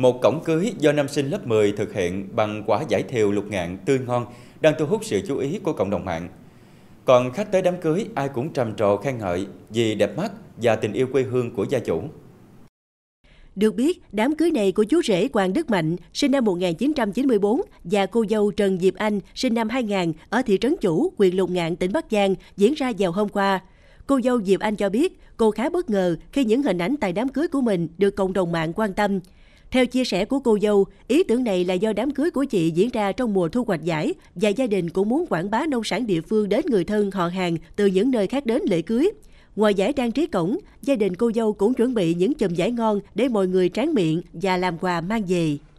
Một cổng cưới do nam sinh lớp 10 thực hiện bằng quả giải thiều lục ngạn tươi ngon đang thu hút sự chú ý của cộng đồng mạng. Còn khách tới đám cưới ai cũng trầm trồ khen ngợi vì đẹp mắt và tình yêu quê hương của gia chủ. Được biết, đám cưới này của chú rể Quang Đức Mạnh, sinh năm 1994, và cô dâu Trần Diệp Anh, sinh năm 2000, ở thị trấn Chủ, huyện Lục Ngạn, tỉnh Bắc Giang, diễn ra vào hôm qua. Cô dâu Diệp Anh cho biết, cô khá bất ngờ khi những hình ảnh tại đám cưới của mình được cộng đồng mạng quan tâm. Theo chia sẻ của cô dâu, ý tưởng này là do đám cưới của chị diễn ra trong mùa thu hoạch giải và gia đình cũng muốn quảng bá nông sản địa phương đến người thân họ hàng từ những nơi khác đến lễ cưới. Ngoài giải trang trí cổng, gia đình cô dâu cũng chuẩn bị những chùm giải ngon để mọi người tráng miệng và làm quà mang về.